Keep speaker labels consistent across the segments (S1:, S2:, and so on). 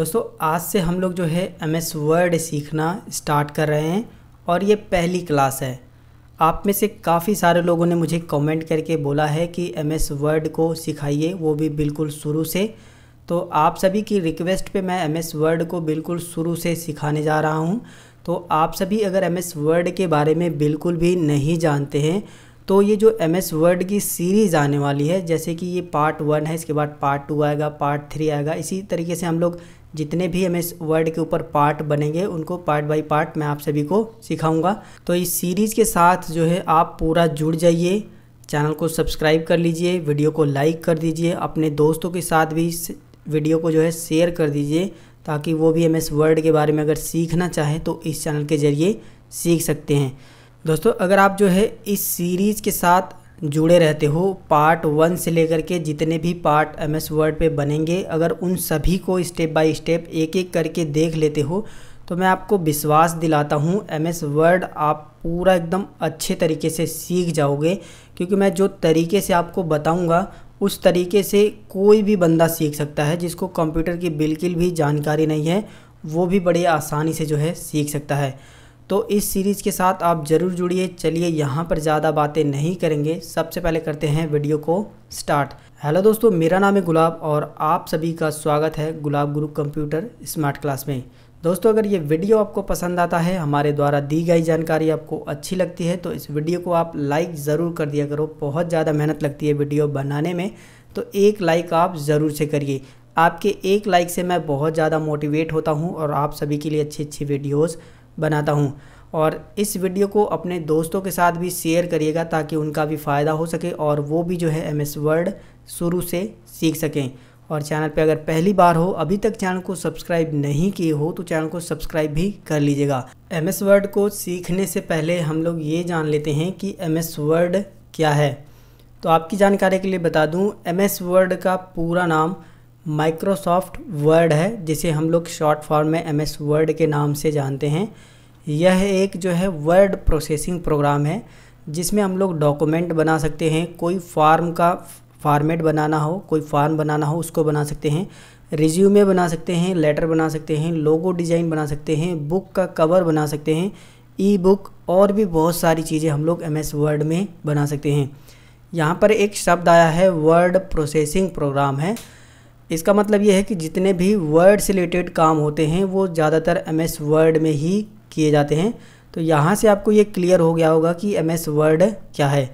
S1: दोस्तों आज से हम लोग जो है एम एस वर्ड सीखना स्टार्ट कर रहे हैं और ये पहली क्लास है आप में से काफ़ी सारे लोगों ने मुझे कमेंट करके बोला है कि एम एस वर्ड को सिखाइए वो भी बिल्कुल शुरू से तो आप सभी की रिक्वेस्ट पे मैं एम एस वर्ड को बिल्कुल शुरू से सिखाने जा रहा हूँ तो आप सभी अगर एम एस वर्ड के बारे में बिल्कुल भी नहीं जानते हैं तो ये जो एम एस वर्ड की सीरीज़ आने वाली है जैसे कि ये पार्ट वन है इसके बाद पार्ट टू आएगा पार्ट थ्री आएगा इसी तरीके से हम लोग जितने भी एम वर्ड के ऊपर पार्ट बनेंगे उनको पार्ट बाय पार्ट मैं आप सभी को सिखाऊंगा तो इस सीरीज़ के साथ जो है आप पूरा जुड़ जाइए चैनल को सब्सक्राइब कर लीजिए वीडियो को लाइक कर दीजिए अपने दोस्तों के साथ भी इस वीडियो को जो है शेयर कर दीजिए ताकि वो भी एम वर्ड के बारे में अगर सीखना चाहें तो इस चैनल के ज़रिए सीख सकते हैं दोस्तों अगर आप जो है इस सीरीज़ के साथ जुड़े रहते हो पार्ट वन से लेकर के जितने भी पार्ट एम एस वर्ड पर बनेंगे अगर उन सभी को स्टेप बाय स्टेप एक एक करके देख लेते हो तो मैं आपको विश्वास दिलाता हूँ एम एस वर्ड आप पूरा एकदम अच्छे तरीके से सीख जाओगे क्योंकि मैं जो तरीके से आपको बताऊँगा उस तरीके से कोई भी बंदा सीख सकता है जिसको कंप्यूटर की बिल्कुल भी जानकारी नहीं है वो भी बड़े आसानी से जो है सीख सकता है तो इस सीरीज़ के साथ आप ज़रूर जुड़िए चलिए यहाँ पर ज़्यादा बातें नहीं करेंगे सबसे पहले करते हैं वीडियो को स्टार्ट हेलो दोस्तों मेरा नाम है गुलाब और आप सभी का स्वागत है गुलाब गुरु कंप्यूटर स्मार्ट क्लास में दोस्तों अगर ये वीडियो आपको पसंद आता है हमारे द्वारा दी गई जानकारी आपको अच्छी लगती है तो इस वीडियो को आप लाइक ज़रूर कर दिया करो बहुत ज़्यादा मेहनत लगती है वीडियो बनाने में तो एक लाइक आप ज़रूर से करिए आपके एक लाइक से मैं बहुत ज़्यादा मोटिवेट होता हूँ और आप सभी के लिए अच्छी अच्छी वीडियोज़ बनाता हूँ और इस वीडियो को अपने दोस्तों के साथ भी शेयर करिएगा ताकि उनका भी फ़ायदा हो सके और वो भी जो है एम एस वर्ड शुरू से सीख सकें और चैनल पे अगर पहली बार हो अभी तक चैनल को सब्सक्राइब नहीं किए हो तो चैनल को सब्सक्राइब भी कर लीजिएगा एम एस वर्ड को सीखने से पहले हम लोग ये जान लेते हैं कि एम एस वर्ड क्या है तो आपकी जानकारी के लिए बता दूँ एम एस वर्ड का पूरा नाम माइक्रोसॉफ्ट वर्ड है जिसे हम लोग शॉर्ट फॉर्म में एम एस वर्ड के नाम से जानते हैं यह एक जो है वर्ड प्रोसेसिंग प्रोग्राम है जिसमें हम लोग डॉक्यूमेंट बना सकते हैं कोई फार्म का फार्मेट बनाना हो कोई फार्म बनाना हो उसको बना सकते हैं रिज्यूमे बना सकते हैं लेटर बना सकते हैं लोगो डिज़ाइन बना सकते हैं बुक का कवर बना सकते हैं ई बुक और भी बहुत सारी चीज़ें हम लोग एम एस वर्ड में बना सकते हैं यहाँ पर एक शब्द आया है वर्ड प्रोसेसिंग प्रोग्राम है इसका मतलब ये है कि जितने भी वर्ड से रिलेटेड काम होते हैं वो ज़्यादातर एम एस वर्ड में ही किए जाते हैं तो यहाँ से आपको ये क्लियर हो गया होगा कि एम एस वर्ड क्या है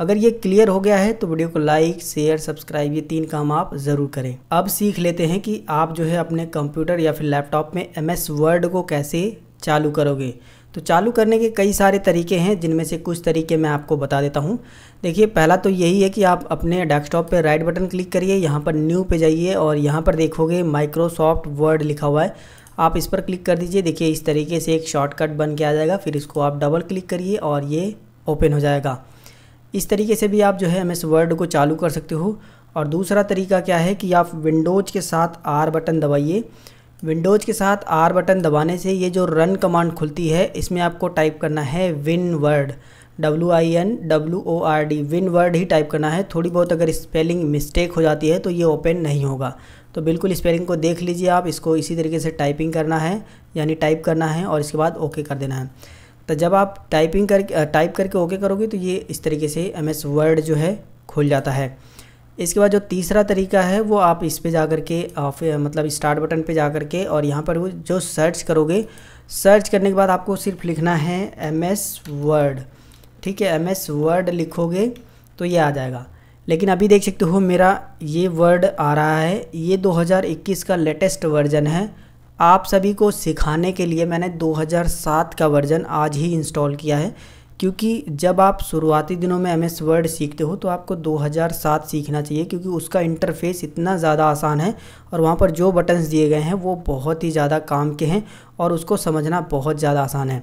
S1: अगर ये क्लियर हो गया है तो वीडियो को लाइक शेयर सब्सक्राइब ये तीन काम आप ज़रूर करें अब सीख लेते हैं कि आप जो है अपने कंप्यूटर या फिर लैपटॉप में एम एस वर्ड को कैसे चालू करोगे तो चालू करने के कई सारे तरीके हैं जिनमें से कुछ तरीके मैं आपको बता देता हूँ देखिए पहला तो यही है कि आप अपने डेस्कटॉप पर राइट बटन क्लिक करिए यहाँ पर न्यू पे जाइए और यहाँ पर देखोगे माइक्रोसॉफ्ट वर्ड लिखा हुआ है आप इस पर क्लिक कर दीजिए देखिए इस तरीके से एक शॉर्टकट बन के आ जाएगा फिर इसको आप डबल क्लिक करिए और ये ओपन हो जाएगा इस तरीके से भी आप जो है एम एस वर्ड को चालू कर सकते हो और दूसरा तरीका क्या है कि आप विंडोज़ के साथ आर बटन दबाइए विंडोज़ के साथ आर बटन दबाने से ये जो रन कमांड खुलती है इसमें आपको टाइप करना है win word W I N W O R D win word ही टाइप करना है थोड़ी बहुत अगर स्पेलिंग मिस्टेक हो जाती है तो ये ओपन नहीं होगा तो बिल्कुल स्पेलिंग को देख लीजिए आप इसको इसी तरीके से टाइपिंग करना है यानी टाइप करना है और इसके बाद ओके कर देना है तो जब आप टाइपिंग कर टाइप करके ओके करोगे तो ये इस तरीके से एम एस वर्ड जो है खुल जाता है इसके बाद जो तीसरा तरीका है वो आप इस पे जा कर के मतलब स्टार्ट बटन पे जा कर के और यहाँ पर वो जो सर्च करोगे सर्च करने के बाद आपको सिर्फ लिखना है एम एस वर्ड ठीक है एम एस वर्ड लिखोगे तो ये आ जाएगा लेकिन अभी देख सकते हो मेरा ये वर्ड आ रहा है ये 2021 का लेटेस्ट वर्जन है आप सभी को सिखाने के लिए मैंने 2007 का वर्जन आज ही इंस्टॉल किया है क्योंकि जब आप शुरुआती दिनों में एम एस वर्ड सीखते हो तो आपको 2007 सीखना चाहिए क्योंकि उसका इंटरफेस इतना ज़्यादा आसान है और वहाँ पर जो बटन्स दिए गए हैं वो बहुत ही ज़्यादा काम के हैं और उसको समझना बहुत ज़्यादा आसान है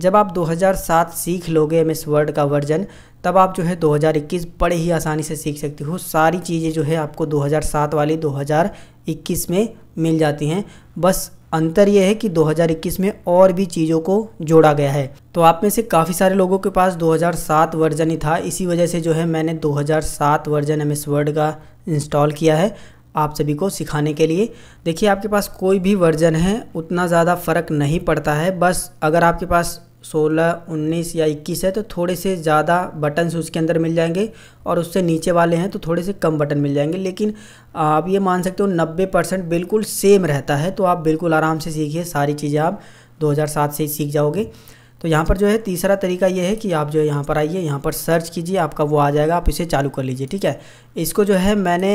S1: जब आप 2007 सीख लोगे एम एस वर्ड का वर्जन तब आप जो है 2021 बड़े ही आसानी से सीख सकती हो सारी चीज़ें जो है आपको 2007 वाली 2021 में मिल जाती हैं बस अंतर यह है कि 2021 में और भी चीज़ों को जोड़ा गया है तो आप में से काफ़ी सारे लोगों के पास 2007 वर्जन ही था इसी वजह से जो है मैंने 2007 वर्जन एम एस वर्ड का इंस्टॉल किया है आप सभी को सिखाने के लिए देखिए आपके पास कोई भी वर्जन है उतना ज़्यादा फ़र्क नहीं पड़ता है बस अगर आपके पास सोलह उन्नीस या इक्कीस है तो थोड़े से ज़्यादा बटन्स उसके अंदर मिल जाएंगे और उससे नीचे वाले हैं तो थोड़े से कम बटन मिल जाएंगे लेकिन आप ये मान सकते हो नब्बे परसेंट बिल्कुल सेम रहता है तो आप बिल्कुल आराम से सीखिए सारी चीज़ें आप 2007 से ही सीख जाओगे तो यहाँ पर जो है तीसरा तरीका ये है कि आप जो है यहाँ पर आइए यहाँ पर सर्च कीजिए आपका वो आ जाएगा आप इसे चालू कर लीजिए ठीक है इसको जो है मैंने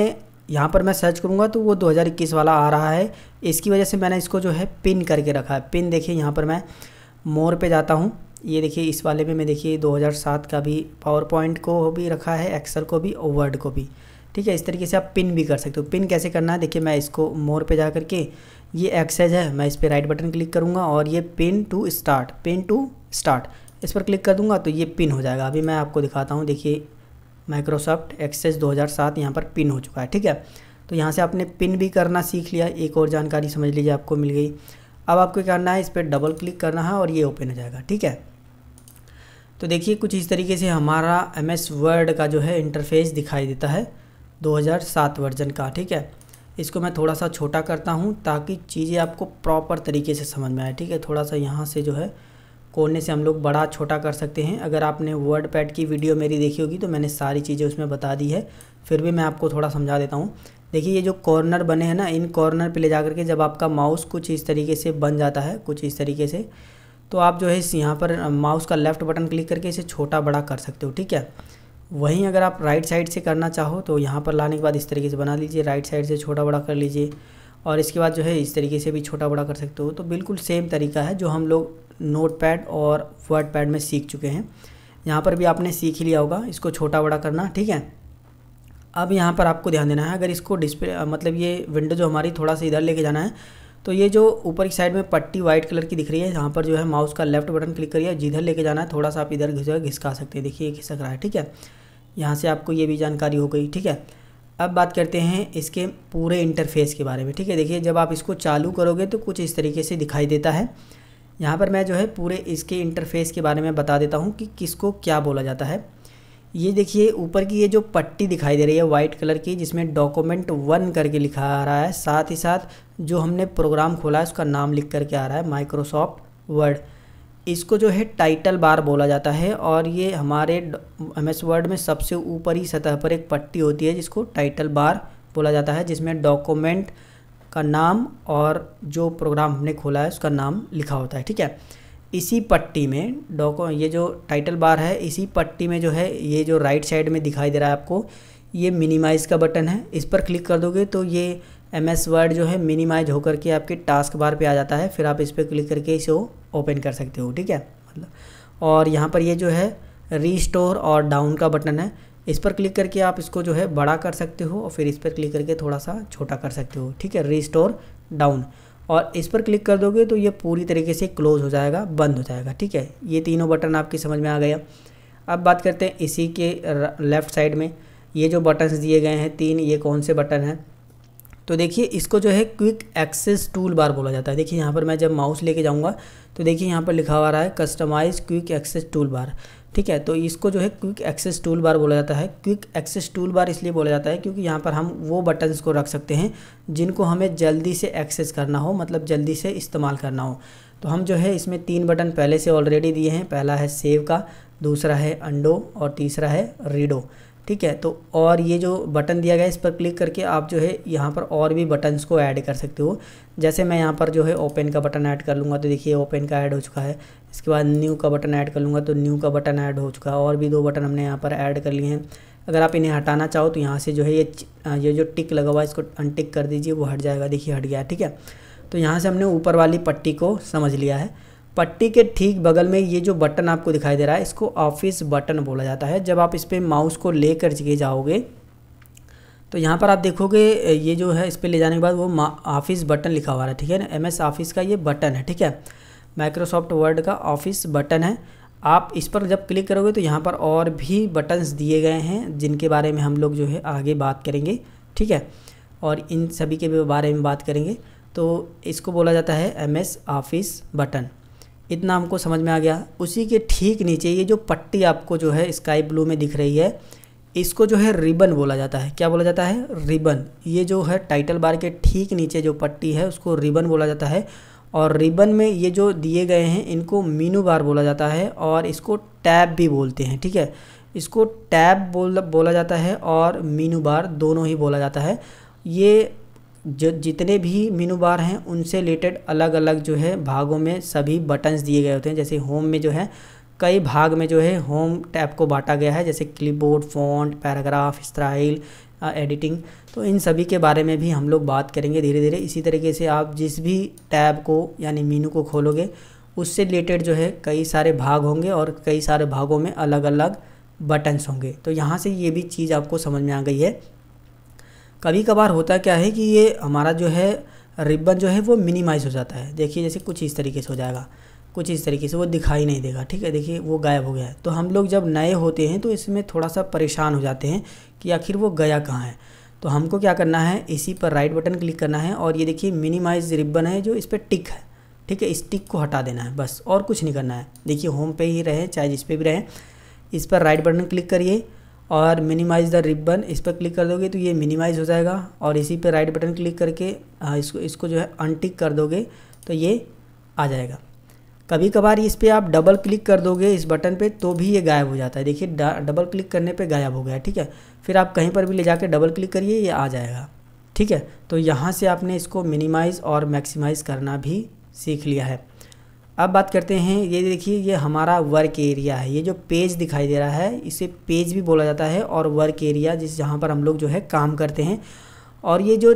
S1: यहाँ पर मैं सर्च करूँगा तो वो दो वाला आ रहा है इसकी वजह से मैंने इसको जो है पिन करके रखा है पिन देखिए यहाँ पर मैं मोर पे जाता हूँ ये देखिए इस वाले में मैं देखिए 2007 का भी पावर पॉइंट को भी रखा है एक्सेल को भी और वर्ड को भी ठीक है इस तरीके से आप पिन भी कर सकते हो पिन कैसे करना है देखिए मैं इसको मोर पे जा करके ये एक्सेज है मैं इस पर राइट बटन क्लिक करूँगा और ये pin to start pin to start इस पर क्लिक कर दूँगा तो ये पिन हो जाएगा अभी मैं आपको दिखाता हूँ देखिए माइक्रोसॉफ्ट एक्सेज दो यहाँ पर पिन हो चुका है ठीक है तो यहाँ से आपने पिन भी करना सीख लिया एक और जानकारी समझ लीजिए आपको मिल गई अब आपको क्या करना है इस पर डबल क्लिक करना है और ये ओपन हो जाएगा ठीक है तो देखिए कुछ इस तरीके से हमारा एम एस वर्ड का जो है इंटरफेस दिखाई देता है 2007 वर्जन का ठीक है इसको मैं थोड़ा सा छोटा करता हूँ ताकि चीज़ें आपको प्रॉपर तरीके से समझ में आए ठीक है थोड़ा सा यहाँ से जो है कोने से हम लोग बड़ा छोटा कर सकते हैं अगर आपने वर्ड पैड की वीडियो मेरी देखी होगी तो मैंने सारी चीज़ें उसमें बता दी है फिर भी मैं आपको थोड़ा समझा देता हूँ देखिए ये जो कॉर्नर बने हैं ना इन कॉर्नर पे ले जा करके जब आपका माउस कुछ इस तरीके से बन जाता है कुछ इस तरीके से तो आप जो है इस यहाँ पर माउस का लेफ़्ट बटन क्लिक करके इसे छोटा बड़ा कर सकते हो ठीक है वहीं अगर आप राइट साइड से करना चाहो तो यहाँ पर लाने के बाद इस तरीके से बना लीजिए राइट साइड से छोटा बड़ा कर लीजिए और इसके बाद जो है इस तरीके से भी छोटा बड़ा कर सकते हो तो बिल्कुल सेम तरीका है जो हम लोग नोट पैड और वर्ड पैड में सीख चुके हैं यहाँ पर भी आपने सीख ही लिया होगा इसको छोटा बड़ा करना ठीक है अब यहाँ पर आपको ध्यान देना है अगर इसको डिस्प्ले मतलब ये विंडो जो हमारी थोड़ा सा इधर लेके जाना है तो ये जो ऊपर की साइड में पट्टी व्हाइट कलर की दिख रही है यहाँ पर जो है माउस का लेफ्ट बटन क्लिक करिए जिधर लेके जाना है थोड़ा सा आप इधर घिस घिसका सकते हैं देखिए घिसक रहा है ठीक है यहाँ से आपको ये भी जानकारी हो गई ठीक है अब बात करते हैं इसके पूरे इंटरफेस के बारे में ठीक है देखिए जब आप इसको चालू करोगे तो कुछ इस तरीके से दिखाई देता है यहाँ पर मैं जो है पूरे इसके इंटरफेस के बारे में बता देता हूँ कि किसको क्या बोला जाता है ये देखिए ऊपर की ये जो पट्टी दिखाई दे रही है वाइट कलर की जिसमें डॉक्यूमेंट वन करके लिखा आ रहा है साथ ही साथ जो हमने प्रोग्राम खोला है उसका नाम लिख करके आ रहा है माइक्रोसॉफ्ट वर्ड इसको जो है टाइटल बार बोला जाता है और ये हमारे एम एस वर्ड में सबसे ऊपरी सतह पर एक पट्टी होती है जिसको टाइटल बार बोला जाता है जिसमें डॉक्यूमेंट का नाम और जो प्रोग्राम हमने खोला है उसका नाम लिखा होता है ठीक है इसी पट्टी में डॉको ये जो टाइटल बार है इसी पट्टी में जो है ये जो राइट साइड में दिखाई दे रहा है आपको ये मिनिमाइज़ का बटन है इस पर क्लिक कर दोगे तो ये एम एस वर्ड जो है मिनिमाइज होकर के आपके टास्क बार पे आ जाता है फिर आप इस पर क्लिक करके इसे ओपन कर सकते हो ठीक है मतलब और यहाँ पर ये जो है रीस्टोर और डाउन का बटन है इस पर क्लिक करके आप इसको जो है बड़ा कर सकते हो और फिर इस पर क्लिक करके थोड़ा सा छोटा कर सकते हो ठीक है रीस्टोर डाउन और इस पर क्लिक कर दोगे तो ये पूरी तरीके से क्लोज हो जाएगा बंद हो जाएगा ठीक है ये तीनों बटन आपकी समझ में आ गया अब बात करते हैं इसी के लेफ़्ट साइड में ये जो बटन्स दिए गए हैं तीन ये कौन से बटन हैं तो देखिए इसको जो है क्विक एक्सेस टूल बार बोला जाता है देखिए यहाँ पर मैं जब माउस लेके जाऊँगा तो देखिए यहाँ पर लिखा हुआ रहा है customise quick access toolbar ठीक है तो इसको जो है क्विक एक्सेस टूल बार बोला जाता है क्विक एक्सेस टूल बार इसलिए बोला जाता है क्योंकि यहाँ पर हम वो बटन्स को रख सकते हैं जिनको हमें जल्दी से एक्सेस करना हो मतलब जल्दी से इस्तेमाल करना हो तो हम जो है इसमें तीन बटन पहले से ऑलरेडी दिए हैं पहला है सेव का दूसरा है अंडो और तीसरा है रीडो ठीक है तो और ये जो बटन दिया गया है इस पर क्लिक करके आप जो है यहाँ पर और भी बटन्स को ऐड कर सकते हो जैसे मैं यहाँ पर जो है ओपन का बटन ऐड कर लूँगा तो देखिए ओपन का ऐड हो चुका है इसके बाद न्यू का बटन ऐड कर लूँगा तो न्यू का बटन ऐड हो चुका है और भी दो बटन हमने यहाँ पर ऐड कर लिए हैं अगर आप इन्हें हटाना चाहो तो यहाँ से जो है ये ये जो टिक लगा हुआ है इसको अनटिक कर दीजिए वो हट जाएगा देखिए हट गया ठीक है तो यहाँ से हमने ऊपर वाली पट्टी को समझ लिया है पट्टी के ठीक बगल में ये जो बटन आपको दिखाई दे रहा है इसको ऑफिस बटन बोला जाता है जब आप इस पर माउस को ले कर जाओगे तो यहाँ पर आप देखोगे ये जो है इस पर ले जाने के बाद वो ऑफिस बटन लिखा हुआ है ठीक है ना एम एस ऑफिस का ये बटन है ठीक है माइक्रोसॉफ्ट वर्ड का ऑफिस बटन है आप इस पर जब क्लिक करोगे तो यहाँ पर और भी बटन्स दिए गए हैं जिनके बारे में हम लोग जो है आगे बात करेंगे ठीक है और इन सभी के बारे में बात करेंगे तो इसको बोला जाता है एम एस ऑफिस बटन इतना हमको समझ में आ गया उसी के ठीक नीचे ये जो पट्टी आपको जो है स्काई ब्लू में दिख रही है इसको जो है रिबन बोला जाता है क्या बोला जाता है रिबन ये जो है टाइटल बार के ठीक नीचे जो पट्टी है उसको रिबन बोला जाता है और रिबन में ये जो दिए गए हैं इनको मीनू बार बोला जाता है और इसको टैब भी बोलते हैं ठीक है इसको टैब बोल बोला जाता है और मीनू बार दोनों ही बोला जाता है ये जो जितने भी मीनू बार हैं उनसे रिलेटेड अलग अलग जो है भागों में सभी बटन्स दिए गए होते हैं जैसे होम में जो है कई भाग में जो है होम टैब को बांटा गया है जैसे clipboard font paragraph style editing तो इन सभी के बारे में भी हम लोग बात करेंगे धीरे धीरे इसी तरीके से आप जिस भी टैब को यानी मीनू को खोलोगे उससे रिलेटेड जो है कई सारे भाग होंगे और कई सारे भागों में अलग अलग बटन्स होंगे तो यहाँ से ये भी चीज़ आपको समझ में आ गई है कभी कभार होता क्या है कि ये हमारा जो है रिबन जो है वो मिनिमाइज़ हो जाता है देखिए जैसे कुछ इस तरीके से हो जाएगा कुछ इस तरीके से वो दिखाई नहीं देगा ठीक है देखिए वो गायब हो गया है तो हम लोग जब नए होते हैं तो इसमें थोड़ा सा परेशान हो जाते हैं कि आखिर वो गया कहाँ है तो हमको क्या करना है इसी पर राइट बटन क्लिक करना है और ये देखिए मिनिमाइज रिबन है जो इस पर टिक है ठीक है इस टिक को हटा देना है बस और कुछ नहीं करना है देखिए होम पे ही रहें चाहे जिस पर भी रहें इस पर राइट बटन क्लिक करिए और मिनिमाइज़ द रिबन इस पर क्लिक कर दोगे तो ये मिनिमाइज़ हो जाएगा और इसी पे राइट बटन क्लिक करके इसको इसको जो है अनटिक कर दोगे तो ये आ जाएगा कभी कभार इस पर आप डबल क्लिक कर दोगे इस बटन पे तो भी ये गायब हो जाता है देखिए डबल क्लिक करने पे गायब हो गया ठीक है फिर आप कहीं पर भी ले जाकर डबल क्लिक करिए ये आ जाएगा ठीक है तो यहाँ से आपने इसको मिनिमाइज़ और मैक्सिमाइज़ करना भी सीख लिया है अब बात करते हैं ये देखिए ये हमारा वर्क एरिया है ये जो पेज दिखाई दे रहा है इसे पेज भी बोला जाता है और वर्क एरिया जिस जहाँ पर हम लोग जो है काम करते हैं और ये जो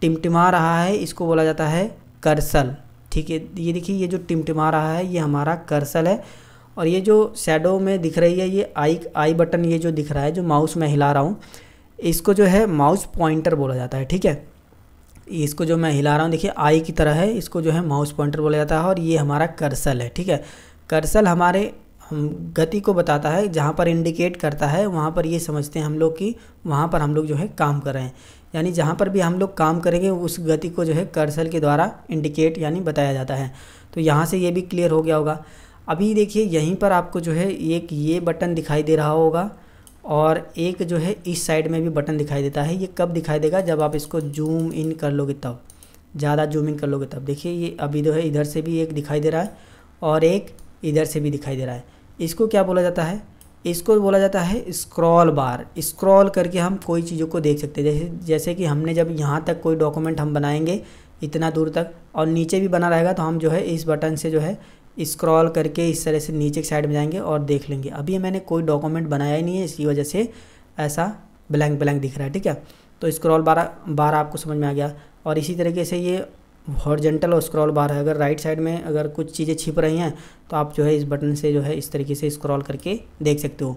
S1: टिमटिमा रहा है इसको बोला जाता है करसल ठीक है ये देखिए ये जो टिमटिमा रहा है ये हमारा करसल है और ये जो शेडो में दिख रही है ये आई आई बटन ये जो दिख रहा है जो माउस में हिला रहा हूँ इसको जो है माउस पॉइंटर बोला जाता है ठीक है इसको जो मैं हिला रहा हूँ देखिए आई की तरह है इसको जो है माउस पॉइंटर बोला जाता है और ये हमारा करसल है ठीक है करसल हमारे हम गति को बताता है जहाँ पर इंडिकेट करता है वहाँ पर ये समझते हैं हम लोग कि वहाँ पर हम लोग जो है काम कर रहे हैं यानी जहाँ पर भी हम लोग काम करेंगे उस गति को जो है करसल के द्वारा इंडिकेट यानी बताया जाता है तो यहाँ से ये भी क्लियर हो गया होगा अभी देखिए यहीं पर आपको जो है एक ये बटन दिखाई दे रहा होगा और एक जो है इस साइड में भी बटन दिखाई देता है ये कब दिखाई देगा जब आप इसको जूम इन कर लोगे तब ज़्यादा जूम इन कर लोगे तब देखिए ये अभी जो है इधर से भी एक दिखाई दे रहा है और एक इधर से भी दिखाई दे रहा है इसको क्या बोला जाता है इसको बोला जाता है स्क्रॉल बार स्क्रॉल करके हम कोई चीज़ों को देख सकते हैं जैसे जैसे कि हमने जब यहाँ तक कोई डॉक्यूमेंट हम बनाएंगे इतना दूर तक और नीचे भी बना रहेगा तो हम जो है इस बटन से जो है स्क्रॉल करके इस तरह से नीचे के साइड में जाएंगे और देख लेंगे अभी मैंने कोई डॉक्यूमेंट बनाया ही नहीं है इसकी वजह से ऐसा ब्लैंक ब्लैंक दिख रहा है ठीक है तो स्क्रॉल बार बार आपको समझ में आ गया और इसी तरीके से ये हॉर्जेंटल और स्क्रॉल बार है अगर राइट साइड में अगर कुछ चीज़ें छिप रही हैं तो आप जो है इस बटन से जो है इस तरीके से स्क्रॉल करके देख सकते हो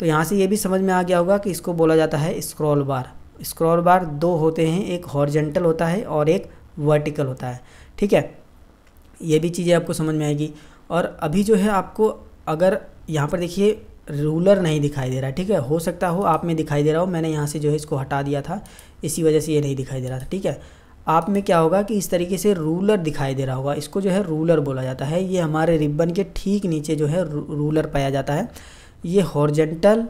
S1: तो यहाँ से ये भी समझ में आ गया होगा कि इसको बोला जाता है स्क्रॉल बार स्क्रॉल बार दो होते हैं एक हॉर्जेंटल होता है और एक वर्टिकल होता है ठीक है ये भी चीज़ें आपको समझ में आएगी और अभी जो है आपको अगर यहाँ पर देखिए रूलर नहीं दिखाई दे रहा ठीक है हो सकता हो आप में दिखाई दे रहा हो मैंने यहाँ से जो है इसको हटा दिया था इसी वजह से ये नहीं दिखाई दे रहा था ठीक है आप में क्या होगा कि इस तरीके से रूलर दिखाई दे रहा होगा इसको जो है रूलर बोला जाता है ये हमारे रिबन के ठीक नीचे जो है रूलर पाया जाता है ये हॉर्जेंटल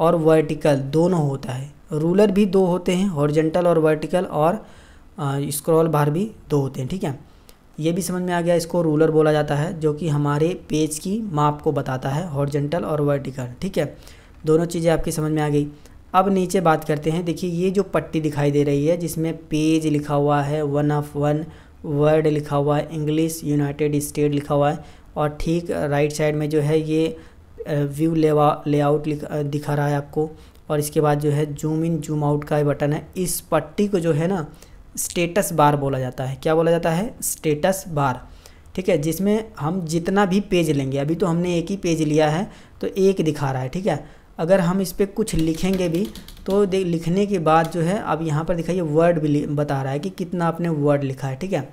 S1: और वर्टिकल दोनों होता है रूलर भी दो होते हैं हॉर्जेंटल और वर्टिकल और स्क्रॉल बार भी दो होते हैं ठीक है ये भी समझ में आ गया इसको रूलर बोला जाता है जो कि हमारे पेज की माप को बताता है हॉर्जेंटल और वर्टिकल ठीक है दोनों चीज़ें आपकी समझ में आ गई अब नीचे बात करते हैं देखिए ये जो पट्टी दिखाई दे रही है जिसमें पेज लिखा हुआ है वन ऑफ वन वर्ड लिखा हुआ है इंग्लिश यूनाइटेड स्टेट लिखा हुआ है और ठीक राइट साइड में जो है ये व्यू लेआउट दिखा रहा है आपको और इसके बाद जो है जूम इन जूम आउट का बटन है इस पट्टी को जो है ना स्टेटस बार बोला जाता है क्या बोला जाता है स्टेटस बार ठीक है जिसमें हम जितना भी पेज लेंगे अभी तो हमने एक ही पेज लिया है तो एक दिखा रहा है ठीक है अगर हम इस पर कुछ लिखेंगे भी तो लिखने के बाद जो है अब यहाँ पर दिखाइए वर्ड भी बता रहा है कि कितना आपने वर्ड लिखा है ठीक है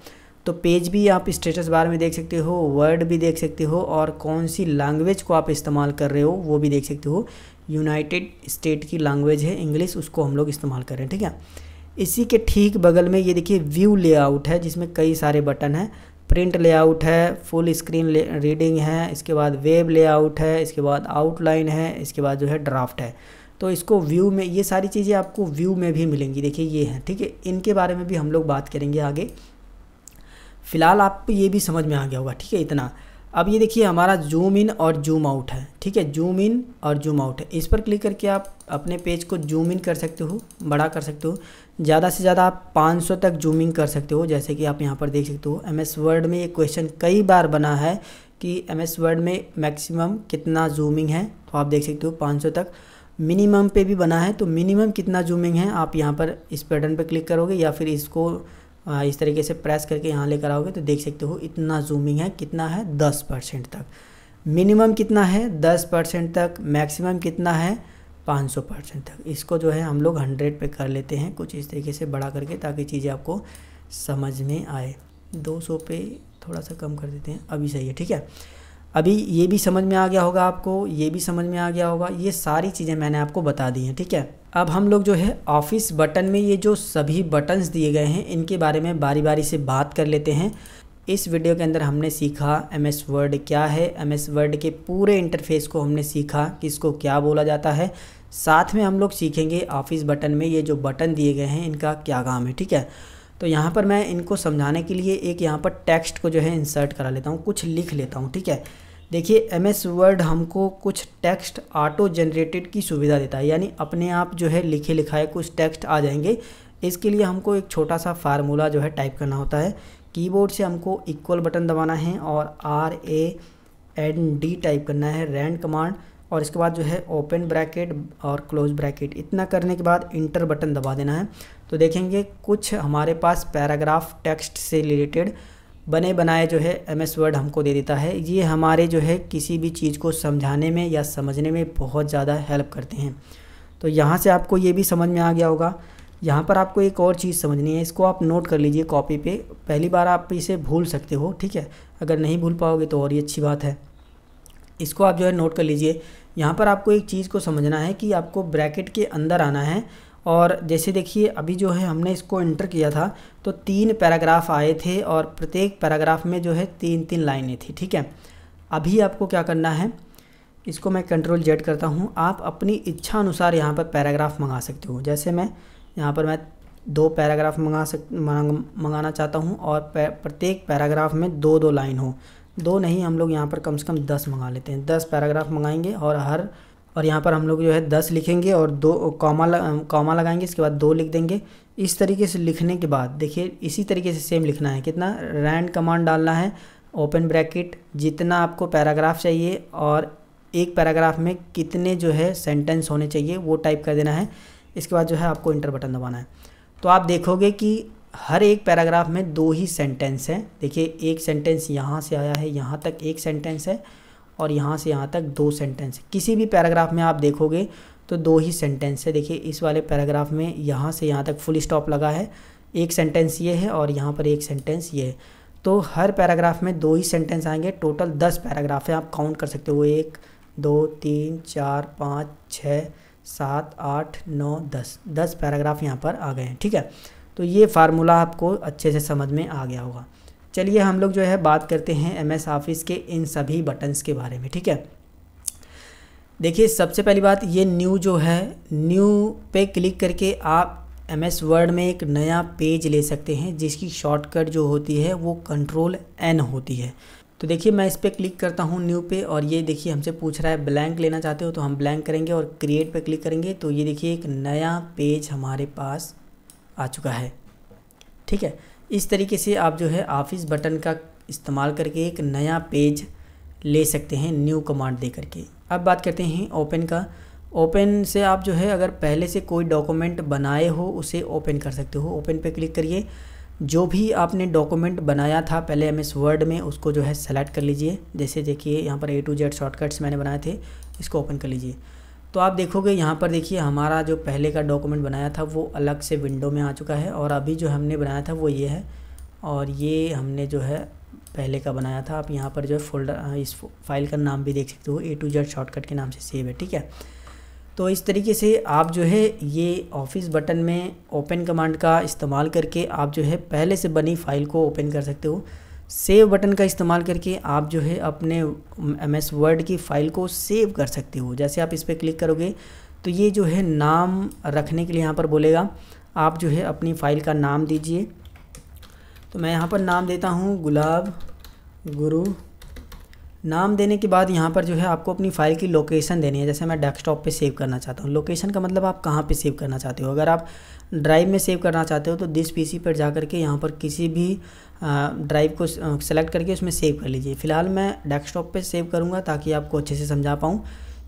S1: तो पेज भी आप स्टेटस बार में देख सकते हो वर्ड भी देख सकते हो और कौन सी लैंग्वेज को आप इस्तेमाल कर रहे हो वो भी देख सकते हो यूनाइटेड स्टेट की लैंग्वेज है इंग्लिश उसको हम लोग इस्तेमाल कर रहे हैं ठीक है इसी के ठीक बगल में ये देखिए व्यू लेआउट है जिसमें कई सारे बटन हैं प्रिंट लेआउट है फुल स्क्रीन रीडिंग है इसके बाद वेब लेआउट है इसके बाद आउटलाइन है इसके बाद जो है ड्राफ्ट है तो इसको व्यू में ये सारी चीज़ें आपको व्यू में भी मिलेंगी देखिए ये हैं ठीक है इनके बारे में भी हम लोग बात करेंगे आगे फ़िलहाल आपको ये भी समझ में आ गया होगा ठीक है इतना अब ये देखिए हमारा जूम इन और जूम आउट है ठीक है जूम इन और जूम आउट है इस पर क्लिक करके आप अपने पेज को जूम इन कर सकते हो बड़ा कर सकते हो ज़्यादा से ज़्यादा आप 500 तक जूमिंग कर सकते हो जैसे कि आप यहाँ पर देख सकते हो एम एस वर्ड में ये क्वेश्चन कई बार बना है कि एम एस वर्ड में मैक्सिमम कितना जूमिंग है तो आप देख सकते हो 500 तक मिनिमम पे भी बना है तो मिनिमम कितना जूमिंग है आप यहाँ पर इस पैटर्न पर क्लिक करोगे या फिर इसको इस तरीके से प्रेस करके यहाँ लेकर आओगे तो देख सकते हो इतना जूमिंग है कितना है दस परसेंट तक मिनिमम कितना है दस परसेंट तक मैक्सिमम कितना है 500 परसेंट तक इसको जो है हम लोग हंड्रेड पे कर लेते हैं कुछ इस तरीके से बढ़ा करके ताकि चीज़ें आपको समझ में आए 200 पे थोड़ा सा कम कर देते हैं अभी सही है ठीक है अभी ये भी समझ में आ गया होगा आपको ये भी समझ में आ गया होगा ये सारी चीज़ें मैंने आपको बता दी हैं ठीक है अब हम लोग जो है ऑफिस बटन में ये जो सभी बटन्स दिए गए हैं इनके बारे में बारी बारी से बात कर लेते हैं इस वीडियो के अंदर हमने सीखा एम एस वर्ड क्या है एम एस वर्ड के पूरे इंटरफेस को हमने सीखा कि इसको क्या बोला जाता है साथ में हम लोग सीखेंगे ऑफिस बटन में ये जो बटन दिए गए हैं इनका क्या काम है ठीक है तो यहाँ पर मैं इनको समझाने के लिए एक यहाँ पर टेक्स्ट को जो है इंसर्ट करा लेता हूँ कुछ लिख लेता हूँ ठीक है देखिए एम एस वर्ड हमको कुछ टेक्स्ट ऑटो जनरेटेड की सुविधा देता है यानी अपने आप जो है लिखे लिखाए कुछ टेक्स्ट आ जाएंगे इसके लिए हमको एक छोटा सा फार्मूला जो है टाइप करना होता है कीबोर्ड से हमको इक्वल बटन दबाना है और R A N D type करना है रैंड कमांड और इसके बाद जो है ओपन ब्रैकेट और क्लोज ब्रैकेट इतना करने के बाद इंटर बटन दबा देना है तो देखेंगे कुछ हमारे पास पैराग्राफ टेक्स्ट से रिलेटेड बने बनाए जो है एम एस वर्ड हमको दे देता है ये हमारे जो है किसी भी चीज़ को समझाने में या समझने में बहुत ज़्यादा हेल्प करते हैं तो यहाँ से आपको ये भी समझ में आ गया होगा यहाँ पर आपको एक और चीज़ समझनी है इसको आप नोट कर लीजिए कॉपी पे पहली बार आप इसे भूल सकते हो ठीक है अगर नहीं भूल पाओगे तो और ही अच्छी बात है इसको आप जो है नोट कर लीजिए यहाँ पर आपको एक चीज़ को समझना है कि आपको ब्रैकेट के अंदर आना है और जैसे देखिए अभी जो है हमने इसको इंटर किया था तो तीन पैराग्राफ आए थे और प्रत्येक पैराग्राफ में जो है तीन तीन लाइनें थी ठीक है अभी आपको क्या करना है इसको मैं कंट्रोल जेड करता हूँ आप अपनी इच्छा अनुसार यहाँ पर पैराग्राफ मंगा सकते हो जैसे मैं यहाँ पर मैं दो पैराग्राफ मंगा सक मंगाना चाहता हूँ और प्रत्येक पैराग्राफ में दो दो लाइन हो दो नहीं हम लोग यहाँ पर कम से कम दस मंगा लेते हैं दस पैराग्राफ मंगाएंगे और हर और यहाँ पर हम लोग जो है दस लिखेंगे और दो कॉमा कॉमा लगाएंगे इसके बाद दो लिख देंगे इस तरीके से लिखने के बाद देखिए इसी तरीके से सेम लिखना है कितना रैंड कमांड डालना है ओपन ब्रैकेट जितना आपको पैराग्राफ चाहिए और एक पैराग्राफ में कितने जो है सेंटेंस होने चाहिए वो टाइप कर देना है इसके बाद जो है आपको इंटर बटन दबाना है तो आप देखोगे कि हर एक पैराग्राफ में दो ही सेंटेंस हैं देखिए एक सेंटेंस यहाँ से आया है यहाँ तक एक सेंटेंस है और यहाँ से यहाँ तक दो सेंटेंस है किसी भी पैराग्राफ में आप देखोगे तो दो ही सेंटेंस है देखिए इस वाले पैराग्राफ में यहाँ से यहाँ तक फुल स्टॉप लगा है एक सेंटेंस ये है और यहाँ पर एक सेंटेंस ये है तो हर पैराग्राफ में दो ही सेंटेंस आएंगे टोटल दस पैराग्राफ हैं आप काउंट कर सकते हो एक दो तीन चार पाँच छः सात आठ नौ दस दस पैराग्राफ यहाँ पर आ गए हैं ठीक है तो ये फार्मूला आपको अच्छे से समझ में आ गया होगा चलिए हम लोग जो है बात करते हैं एम एस ऑफिस के इन सभी बटन्स के बारे में ठीक है देखिए सबसे पहली बात ये न्यू जो है न्यू पे क्लिक करके आप एम एस वर्ड में एक नया पेज ले सकते हैं जिसकी शॉर्टकट जो होती है वो कंट्रोल एन होती है तो देखिए मैं इस पर क्लिक करता हूँ न्यू पे और ये देखिए हमसे पूछ रहा है ब्लैंक लेना चाहते हो तो हम ब्लैंक करेंगे और क्रिएट पे क्लिक करेंगे तो ये देखिए एक नया पेज हमारे पास आ चुका है ठीक है इस तरीके से आप जो है ऑफिस बटन का इस्तेमाल करके एक नया पेज ले सकते हैं न्यू कमांड दे करके अब बात करते हैं ओपन का ओपन से आप जो है अगर पहले से कोई डॉक्यूमेंट बनाए हो उसे ओपन कर सकते हो ओपन पे क्लिक करिए जो भी आपने डॉक्यूमेंट बनाया था पहले एम एस वर्ड में उसको जो है सेलेक्ट कर लीजिए जैसे देखिए यहाँ पर ए टू जेड शॉर्टकट्स मैंने बनाए थे इसको ओपन कर लीजिए तो आप देखोगे यहाँ पर देखिए हमारा जो पहले का डॉक्यूमेंट बनाया था वो अलग से विंडो में आ चुका है और अभी जो हमने बनाया था वो ये है और ये हमने जो है पहले का बनाया था आप यहाँ पर जो है फोल्डर इस फाइल का नाम भी देख सकते हो ए टू जेड शॉर्टकट के नाम से सेव है ठीक है तो इस तरीके से आप जो है ये ऑफिस बटन में ओपन कमांड का इस्तेमाल करके आप जो है पहले से बनी फाइल को ओपन कर सकते हो सेव बटन का इस्तेमाल करके आप जो है अपने एम एस वर्ड की फ़ाइल को सेव कर सकते हो जैसे आप इस पर क्लिक करोगे तो ये जो है नाम रखने के लिए यहाँ पर बोलेगा आप जो है अपनी फ़ाइल का नाम दीजिए तो मैं यहाँ पर नाम देता हूँ गुलाब गुरु नाम देने के बाद यहाँ पर जो है आपको अपनी फाइल की लोकेशन देनी है जैसे मैं डेस्कटॉप पे सेव करना चाहता हूँ लोकेशन का मतलब आप कहाँ पे सेव करना चाहते हो अगर आप ड्राइव में सेव करना चाहते हो तो दिस पीसी पर जा करके यहाँ पर किसी भी ड्राइव को सेलेक्ट करके उसमें सेव कर लीजिए फ़िलहाल मैं डेस्कटॉप पर सेव करूँगा ताकि आपको अच्छे से समझा पाऊँ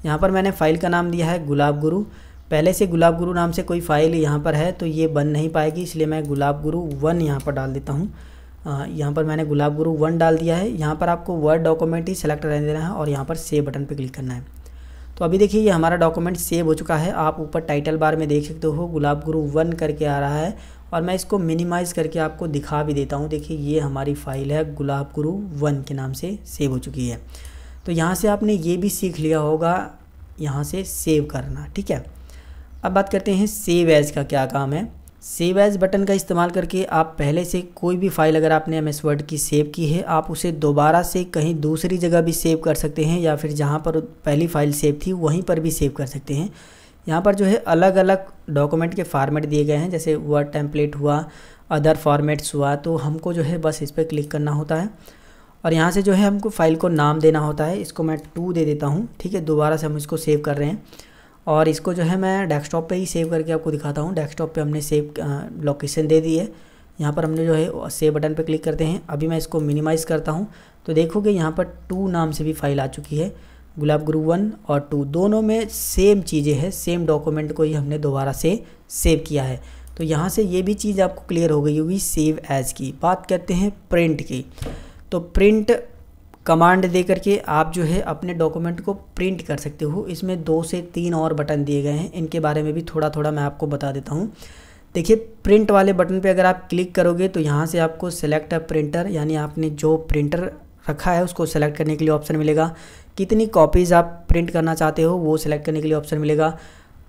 S1: यहाँ पर मैंने फ़ाइल का नाम दिया है गुलाब गुरु पहले से गुलाब गुरु नाम से कोई फ़ाइल यहाँ पर है तो ये बन नहीं पाएगी इसलिए मैं गुलाब गुरु वन यहाँ पर डाल देता हूँ यहाँ पर मैंने गुलाब गुरु वन डाल दिया है यहाँ पर आपको वर्ड डॉक्यूमेंट ही सेलेक्ट रहने देना है और यहाँ पर सेव बटन पर क्लिक करना है तो अभी देखिए ये हमारा डॉक्यूमेंट सेव हो चुका है आप ऊपर टाइटल बार में देख सकते हो गुलाब गुरु वन करके आ रहा है और मैं इसको मिनिमाइज़ करके आपको दिखा भी देता हूँ देखिए ये हमारी फ़ाइल है गुलाब गुरु वन के नाम से सेव हो चुकी है तो यहाँ से आपने ये भी सीख लिया होगा यहाँ से सेव करना ठीक है अब बात करते हैं सेव एज का क्या काम है सेव एज बटन का इस्तेमाल करके आप पहले से कोई भी फाइल अगर आपने एम एस वर्ड की सेव की है आप उसे दोबारा से कहीं दूसरी जगह भी सेव कर सकते हैं या फिर जहाँ पर पहली फ़ाइल सेव थी वहीं पर भी सेव कर सकते हैं यहाँ पर जो है अलग अलग डॉक्यूमेंट के फार्मेट दिए गए हैं जैसे वर्ड टेम्पलेट हुआ अदर फॉर्मेट्स हुआ तो हमको जो है बस इस पर क्लिक करना होता है और यहाँ से जो है हमको फाइल को नाम देना होता है इसको मैं टू दे देता हूँ ठीक है दोबारा से हम इसको सेव कर रहे हैं और इसको जो है मैं डेस्कटॉप पे ही सेव करके आपको दिखाता हूँ डेस्कटॉप पे हमने सेव लोकेशन दे दी है यहाँ पर हमने जो है सेव बटन पे क्लिक करते हैं अभी मैं इसको मिनिमाइज़ करता हूँ तो देखोगे यहाँ पर टू नाम से भी फाइल आ चुकी है गुलाब गुरु वन और टू दोनों में सेम चीज़ें हैं सेम डॉक्यूमेंट को ही हमने दोबारा से सेव किया है तो यहाँ से ये भी चीज़ आपको क्लियर हो गई होगी सेव एज़ की बात करते हैं प्रिंट की तो प्रिंट कमांड दे करके आप जो है अपने डॉक्यूमेंट को प्रिंट कर सकते हो इसमें दो से तीन और बटन दिए गए हैं इनके बारे में भी थोड़ा थोड़ा मैं आपको बता देता हूँ देखिए प्रिंट वाले बटन पे अगर आप क्लिक करोगे तो यहाँ से आपको सेलेक्ट अ प्रिंटर यानी आपने जो प्रिंटर रखा है उसको सेलेक्ट करने के लिए ऑप्शन मिलेगा कितनी कॉपीज़ आप प्रिंट करना चाहते हो वो सेलेक्ट करने के लिए ऑप्शन मिलेगा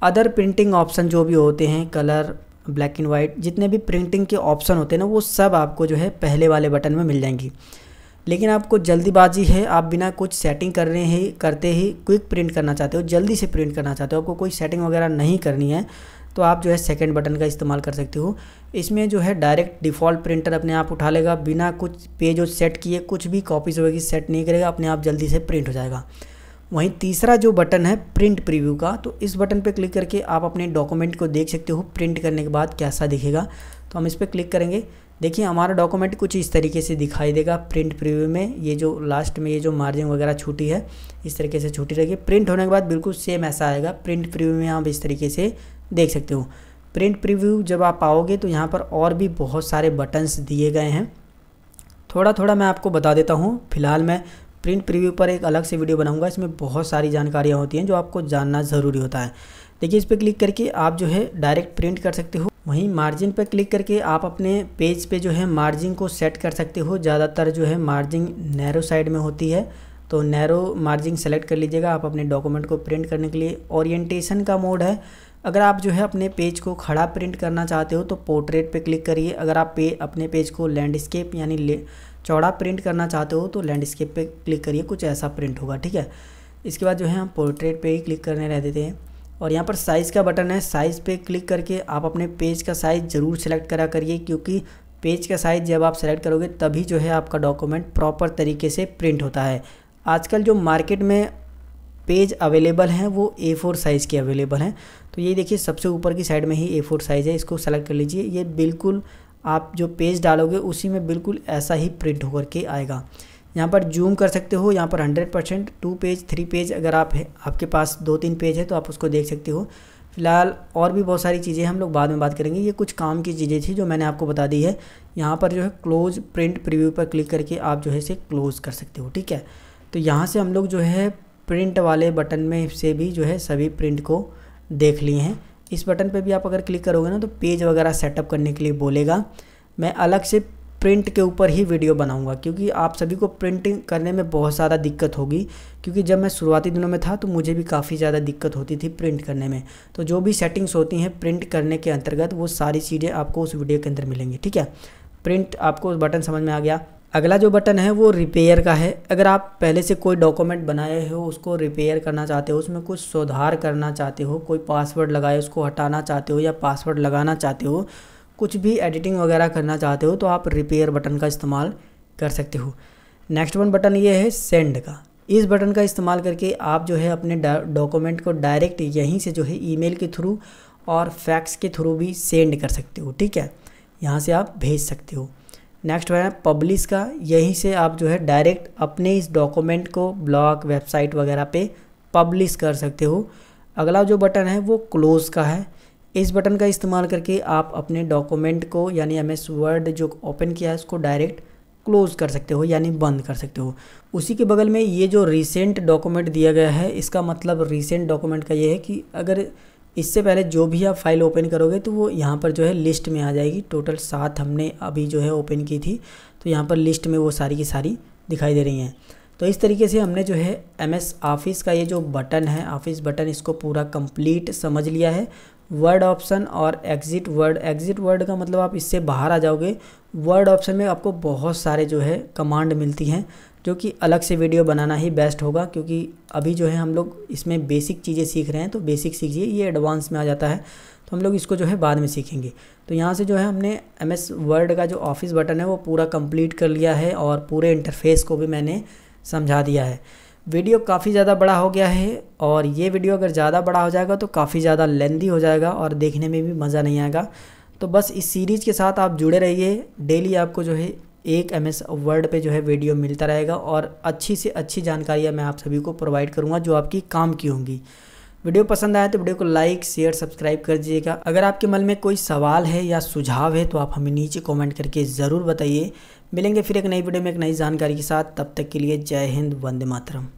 S1: अदर प्रिंटिंग ऑप्शन जो भी होते हैं कलर ब्लैक एंड वाइट जितने भी प्रिंटिंग के ऑप्शन होते हैं ना वो सब आपको जो है पहले वाले बटन में मिल जाएंगी लेकिन आपको जल्दीबाजी है आप बिना कुछ सेटिंग कर रहे हैं करते ही क्विक प्रिंट करना चाहते हो जल्दी से प्रिंट करना चाहते हो आपको कोई सेटिंग वगैरह नहीं करनी है तो आप जो है सेकंड बटन का इस्तेमाल कर सकते हो इसमें जो है डायरेक्ट डिफ़ॉल्ट प्रिंटर अपने आप उठा लेगा बिना कुछ पेज और सेट किए कुछ भी कॉपीज़ वगैरह सेट नहीं करेगा अपने आप जल्दी से प्रिंट हो जाएगा वहीं तीसरा जो बटन है प्रिंट प्रीव्यू का तो इस बटन पर क्लिक करके आप अपने डॉक्यूमेंट को देख सकते हो प्रिंट करने के बाद कैसा दिखेगा तो हम इस पर क्लिक करेंगे देखिए हमारा डॉक्यूमेंट कुछ इस तरीके से दिखाई देगा प्रिंट प्रीव्यू में ये जो लास्ट में ये जो मार्जिन वगैरह छूटी है इस तरीके से छूटी रहेगी प्रिंट होने के बाद बिल्कुल सेम ऐसा आएगा प्रिंट प्रीव्यू में आप इस तरीके से देख सकते हो प्रिंट प्रीव्यू जब आप आओगे तो यहाँ पर और भी बहुत सारे बटन्स दिए गए हैं थोड़ा थोड़ा मैं आपको बता देता हूँ फिलहाल मैं प्रिंट प्रीव्यू पर एक अलग से वीडियो बनाऊँगा इसमें बहुत सारी जानकारियाँ होती हैं जो आपको जानना ज़रूरी होता है देखिए इस पर क्लिक करके आप जो है डायरेक्ट प्रिंट कर सकते हो वहीं मार्जिन पर क्लिक करके आप अपने पेज पे जो है मार्जिन को सेट कर सकते हो ज़्यादातर जो है मार्जिन नैरो साइड में होती है तो नैरो मार्जिन सेलेक्ट कर लीजिएगा आप अपने डॉक्यूमेंट को प्रिंट करने के लिए ओरिएंटेशन का मोड है अगर आप जो है अपने पेज को खड़ा प्रिंट करना चाहते हो तो पोर्ट्रेट पे क्लिक करिए अगर आप पे अपने पेज को लैंडस्केप यानी चौड़ा प्रिंट करना चाहते हो तो लैंडस्केप पे क्लिक करिए कुछ ऐसा प्रिंट होगा ठीक है इसके बाद जो है हम पोर्ट्रेट पे ही क्लिक करने रह देते हैं और यहाँ पर साइज़ का बटन है साइज़ पे क्लिक करके आप अपने पेज का साइज़ ज़रूर सेलेक्ट करा करिए क्योंकि पेज का साइज़ जब आप सेलेक्ट करोगे तभी जो है आपका डॉक्यूमेंट प्रॉपर तरीके से प्रिंट होता है आजकल जो मार्केट में पेज अवेलेबल हैं वो ए फोर साइज़ के अवेलेबल हैं तो ये देखिए सबसे ऊपर की साइड में ही ए फोर साइज़ है इसको सेलेक्ट कर लीजिए ये बिल्कुल आप जो पेज डालोगे उसी में बिल्कुल ऐसा ही प्रिंट होकर के आएगा यहाँ पर जूम कर सकते हो यहाँ पर hundred percent two page three page अगर आप है आपके पास दो तीन पेज है तो आप उसको देख सकते हो फिलहाल और भी बहुत सारी चीज़ें हम लोग बाद में बात करेंगे ये कुछ काम की चीज़ें थी जो मैंने आपको बता दी है यहाँ पर जो है क्लोज़ प्रिंट प्रिव्यू पर क्लिक करके आप जो है इसे क्लोज़ कर सकते हो ठीक है तो यहाँ से हम लोग जो है प्रिंट वाले बटन में से भी जो है सभी प्रिंट को देख लिए हैं इस बटन पर भी आप अगर क्लिक करोगे ना तो पेज वगैरह सेटअप करने के लिए बोलेगा मैं अलग से प्रिंट के ऊपर ही वीडियो बनाऊंगा क्योंकि आप सभी को प्रिंटिंग करने में बहुत ज़्यादा दिक्कत होगी क्योंकि जब मैं शुरुआती दिनों में था तो मुझे भी काफ़ी ज़्यादा दिक्कत होती थी प्रिंट करने में तो जो भी सेटिंग्स होती हैं प्रिंट करने के अंतर्गत वो सारी चीज़ें आपको उस वीडियो के अंदर मिलेंगी ठीक है प्रिंट आपको बटन समझ में आ गया अगला जो बटन है वो रिपेयर का है अगर आप पहले से कोई डॉक्यूमेंट बनाए हो उसको रिपेयर करना चाहते हो उसमें कुछ सुधार करना चाहते हो कोई पासवर्ड लगाए उसको हटाना चाहते हो या पासवर्ड लगाना चाहते हो कुछ भी एडिटिंग वगैरह करना चाहते हो तो आप रिपेयर बटन का इस्तेमाल कर सकते हो नेक्स्ट वन बटन ये है सेंड का इस बटन का इस्तेमाल करके आप जो है अपने डॉक्यूमेंट को डायरेक्ट यहीं से जो है ईमेल के थ्रू और फैक्स के थ्रू भी सेंड कर सकते हो ठीक है यहाँ से आप भेज सकते हो नेक्स्ट है पब्लिश का यहीं से आप जो है डायरेक्ट अपने इस डॉक्यूमेंट को ब्लॉग वेबसाइट वगैरह पे पब्लिश कर सकते हो अगला जो बटन है वो क्लोज़ का है इस बटन का इस्तेमाल करके आप अपने डॉक्यूमेंट को यानी एम एस वर्ड जो ओपन किया है उसको डायरेक्ट क्लोज़ कर सकते हो यानी बंद कर सकते हो उसी के बगल में ये जो रिसेंट डॉक्यूमेंट दिया गया है इसका मतलब रिसेंट डॉक्यूमेंट का ये है कि अगर इससे पहले जो भी आप फाइल ओपन करोगे तो वो यहाँ पर जो है लिस्ट में आ जाएगी टोटल सात हमने अभी जो है ओपन की थी तो यहाँ पर लिस्ट में वो सारी की सारी दिखाई दे रही हैं तो इस तरीके से हमने जो है एम एस ऑफिस का ये जो बटन है ऑफिस बटन इसको पूरा कंप्लीट समझ लिया है वर्ड ऑप्शन और एग्जिट वर्ड एग्जिट वर्ड का मतलब आप इससे बाहर आ जाओगे वर्ड ऑप्शन में आपको बहुत सारे जो है कमांड मिलती हैं जो कि अलग से वीडियो बनाना ही बेस्ट होगा क्योंकि अभी जो है हम लोग इसमें बेसिक चीज़ें सीख रहे हैं तो बेसिक सीखिए ये एडवांस में आ जाता है तो हम लोग इसको जो है बाद में सीखेंगे तो यहाँ से जो है हमने एम एस वर्ड का जो ऑफिस बटन है वो पूरा कम्प्लीट कर लिया है और पूरे इंटरफेस को भी मैंने समझा दिया है वीडियो काफ़ी ज़्यादा बड़ा हो गया है और ये वीडियो अगर ज़्यादा बड़ा हो जाएगा तो काफ़ी ज़्यादा लेंदी हो जाएगा और देखने में भी मज़ा नहीं आएगा तो बस इस सीरीज़ के साथ आप जुड़े रहिए डेली आपको जो है एक एम एस वर्ड पर जो है वीडियो मिलता रहेगा और अच्छी से अच्छी जानकारियाँ मैं आप सभी को प्रोवाइड करूँगा जो आपकी काम की होंगी वीडियो पसंद आए तो वीडियो को लाइक शेयर सब्सक्राइब कर दीजिएगा अगर आपके मन में कोई सवाल है या सुझाव है तो आप हमें नीचे कमेंट करके ज़रूर बताइए मिलेंगे फिर एक नई वीडियो में एक नई जानकारी के साथ तब तक के लिए जय हिंद वंदे मातरम